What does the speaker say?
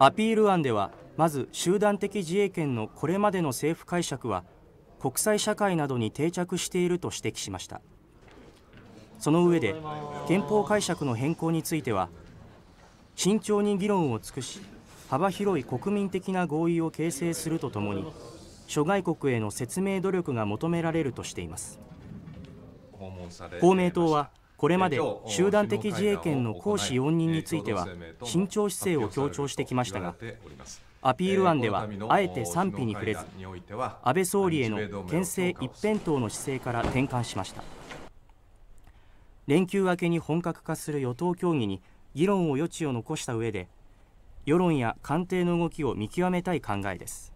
アピール案ではまず集団的自衛権のこれまでの政府解釈は国際社会などに定着していると指摘しましたその上で憲法解釈の変更については慎重に議論を尽くし幅広い国民的な合意を形成するとともに諸外国への説明努力が求められるとしています公明党はこれまで集団的自衛権の行使容認については慎重姿勢を強調してきましたがアピール案ではあえて賛否に触れず安倍総理への牽制一辺倒の姿勢から転換しました連休明けに本格化する与党協議に議論を余地を残した上で世論や官邸の動きを見極めたい考えです